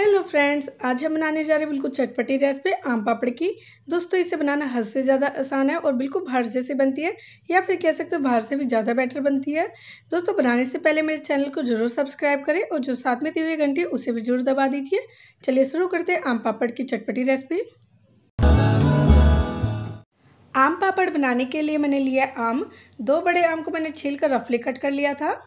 hello friends आज हम बनाने जा रहे हैं बिल्कुल चटपटी रेसिपी आम पापड़ की दोस्तों इसे बनाना हद से ज़्यादा आसान है और बिल्कुल बाहर जैसे बनती है या फिर कह सकते हो बाहर से भी ज़्यादा बेटर बनती है दोस्तों बनाने से पहले मेरे चैनल को जरूर सब्सक्राइब करें और जो साथ में दी हुई घंटी उसे भी जरूर दबा दीजिए चलिए शुरू करते हैं आम पापड़ की चटपटी रेसिपी आम पापड़ बनाने के लिए मैंने लिया आम दो बड़े आम को मैंने छील कर रफली कट कर लिया था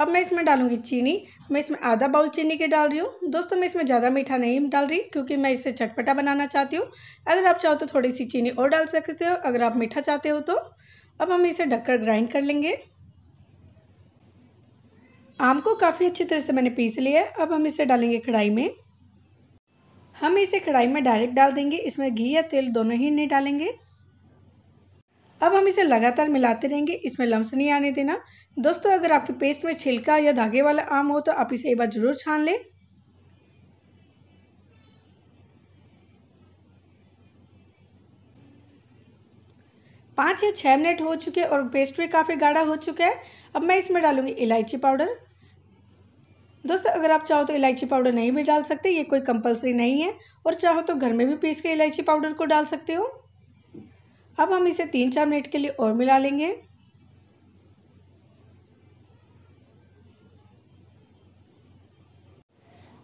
अब मैं इसमें डालूंगी चीनी मैं इसमें आधा बाउल चीनी के डाल रही हूँ दोस्तों मैं इसमें ज़्यादा मीठा नहीं डाल रही क्योंकि मैं इसे चटपटा बनाना चाहती हूँ अगर आप चाहो तो थोड़ी सी चीनी और डाल सकते हो अगर आप मीठा चाहते हो तो अब हम इसे ढककर ग्राइंड कर लेंगे आम को काफ़ी अच्छी तरह से मैंने पीस लिया है अब हम इसे डालेंगे कढ़ाई में हम इसे कढ़ाई में डायरेक्ट डाल देंगे इसमें घी या तेल दोनों ही नहीं डालेंगे अब हम इसे लगातार मिलाते रहेंगे इसमें लम्स नहीं आने देना दोस्तों अगर आपके पेस्ट में छिलका या धागे वाला आम हो तो आप इसे एक बार ज़रूर छान लें पाँच या छः मिनट हो चुके हैं और पेस्ट भी काफ़ी गाढ़ा हो चुका है अब मैं इसमें डालूंगी इलायची पाउडर दोस्तों अगर आप चाहो तो इलायची पाउडर नहीं भी डाल सकते ये कोई कंपलसरी नहीं है और चाहो तो घर में भी पीस के इलायची पाउडर को डाल सकते हो अब हम इसे तीन चार मिनट के लिए और मिला लेंगे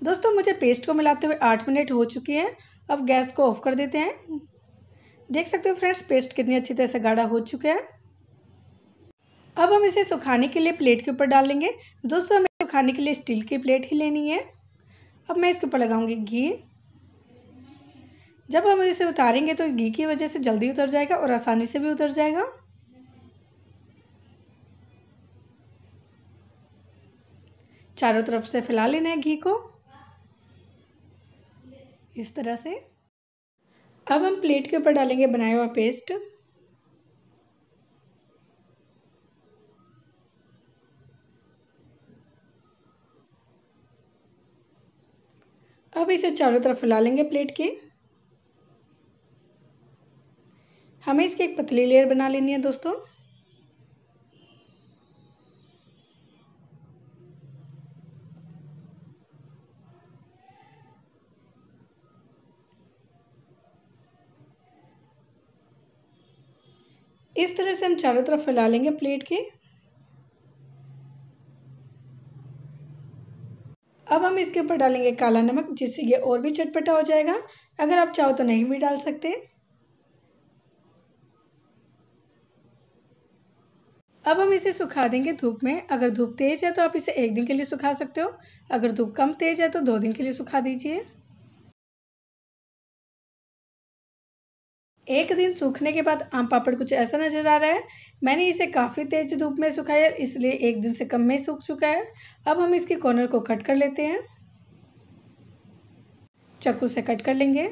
दोस्तों मुझे पेस्ट को मिलाते हुए आठ मिनट हो चुके हैं अब गैस को ऑफ कर देते हैं देख सकते हो फ्रेंड्स पेस्ट कितनी अच्छी तरह से गाढ़ा हो चुका है अब हम इसे सुखाने के लिए प्लेट के ऊपर डाल लेंगे दोस्तों हमें सुखाने के लिए स्टील की प्लेट ही लेनी है अब मैं इसके ऊपर लगाऊंगी घी जब हम इसे उतारेंगे तो घी की वजह से जल्दी उतर जाएगा और आसानी से भी उतर जाएगा चारों तरफ से फैला लेना है घी को इस तरह से अब हम प्लेट के ऊपर डालेंगे बनाया हुआ पेस्ट अब इसे चारों तरफ फैला लेंगे प्लेट के हमें इसकी एक पतली लेयर बना लेनी है दोस्तों इस तरह से हम चारों तरफ फैला लेंगे प्लेट के अब हम इसके ऊपर डालेंगे काला नमक जिससे ये और भी चटपटा हो जाएगा अगर आप चाहो तो नहीं भी डाल सकते अब हम इसे सुखा देंगे धूप में अगर धूप तेज़ है तो आप इसे एक दिन के लिए सुखा सकते हो अगर धूप कम तेज़ है तो दो दिन के लिए सुखा दीजिए एक दिन सूखने के बाद आम पापड़ कुछ ऐसा नज़र आ रहा है मैंने इसे काफ़ी तेज़ धूप में सुखाया इसलिए एक दिन से कम में सूख चुका है अब हम इसके कॉर्नर को कट कर लेते हैं चक्कू से कट कर लेंगे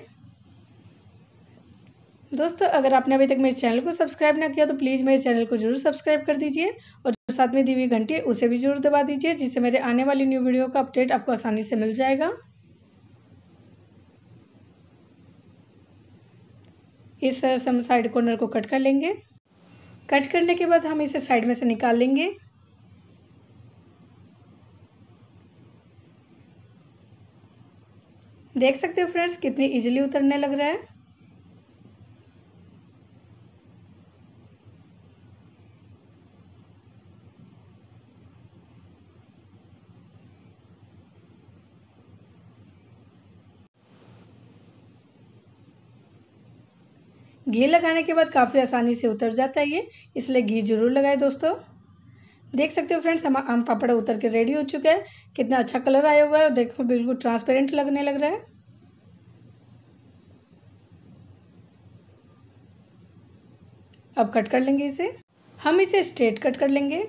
दोस्तों अगर आपने अभी तक मेरे चैनल को सब्सक्राइब ना किया तो प्लीज़ मेरे चैनल को जरूर सब्सक्राइब कर दीजिए और जो साथ में दी हुई घंटी उसे भी जरूर दबा दीजिए जिससे मेरे आने वाली न्यू वीडियो का अपडेट आपको आसानी से मिल जाएगा इस तरह से हम साइड कॉर्नर को कट कर लेंगे कट करने के बाद हम इसे साइड में से निकाल लेंगे देख सकते हो फ्रेंड्स कितनी इजीली उतरने लग रहा है घी लगाने के बाद काफ़ी आसानी से उतर जाता है ये इसलिए घी जरूर लगाए दोस्तों देख सकते हो फ्रेंड्स हमारा आम पापड़ उतर के रेडी हो चुका है कितना अच्छा कलर आया हुआ है और देखो बिल्कुल ट्रांसपेरेंट लगने लग रहा है अब कट कर लेंगे इसे हम इसे स्ट्रेट कट कर लेंगे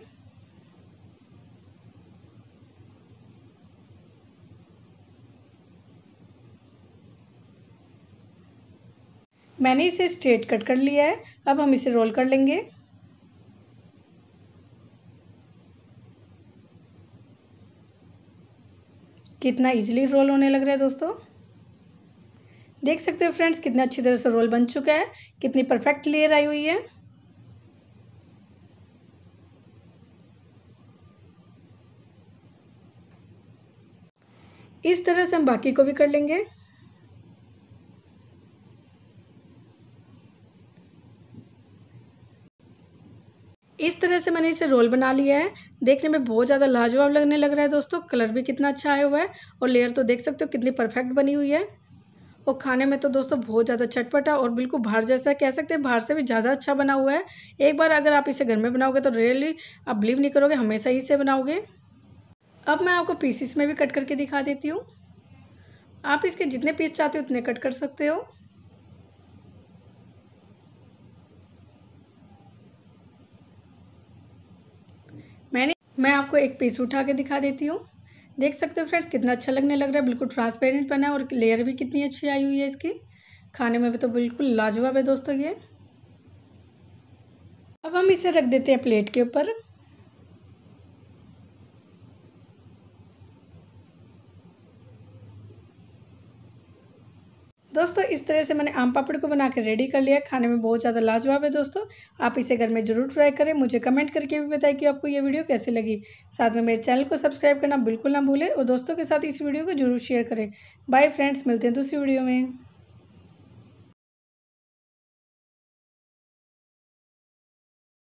मैंने इसे स्ट्रेट कट कर लिया है अब हम इसे रोल कर लेंगे कितना इजीली रोल होने लग रहा है दोस्तों देख सकते हो फ्रेंड्स कितना अच्छी तरह से रोल बन चुका है कितनी परफेक्ट लेयर आई हुई है इस तरह से हम बाकी को भी कर लेंगे इस तरह से मैंने इसे रोल बना लिया है देखने में बहुत ज़्यादा लाजवाब लगने लग रहा है दोस्तों कलर भी कितना अच्छा आया हुआ है और लेयर तो देख सकते हो कितनी परफेक्ट बनी हुई है और खाने में तो दोस्तों बहुत ज़्यादा चटपटा और बिल्कुल बाहर जैसा कह सकते हैं बाहर से भी ज़्यादा अच्छा बना हुआ है एक बार अगर आप इसे घर में बनाओगे तो रियली आप बिलीव नहीं करोगे हमेशा ही इसे बनाओगे अब मैं आपको पीसीस में भी कट करके दिखा देती हूँ आप इसके जितने पीस चाहते हो उतने कट कर सकते हो मैं आपको एक पीस उठा के दिखा देती हूँ देख सकते हो फ्रेंड्स कितना अच्छा लगने लग रहा है बिल्कुल ट्रांसपेरेंट बना है और लेयर भी कितनी अच्छी आई हुई है इसकी खाने में भी तो बिल्कुल लाजवाब है दोस्तों ये अब हम इसे रख देते हैं प्लेट के ऊपर दोस्तों इस तरह से मैंने आम पापड़ को बना रेडी कर लिया खाने में बहुत ज़्यादा लाजवाब है दोस्तों आप इसे घर में ज़रूर ट्राई करें मुझे कमेंट करके भी बताएं कि आपको ये वीडियो कैसे लगी साथ में मेरे चैनल को सब्सक्राइब करना बिल्कुल ना भूलें और दोस्तों के साथ इस वीडियो को जरूर शेयर करें बाय फ्रेंड्स मिलते हैं दूसरी वीडियो में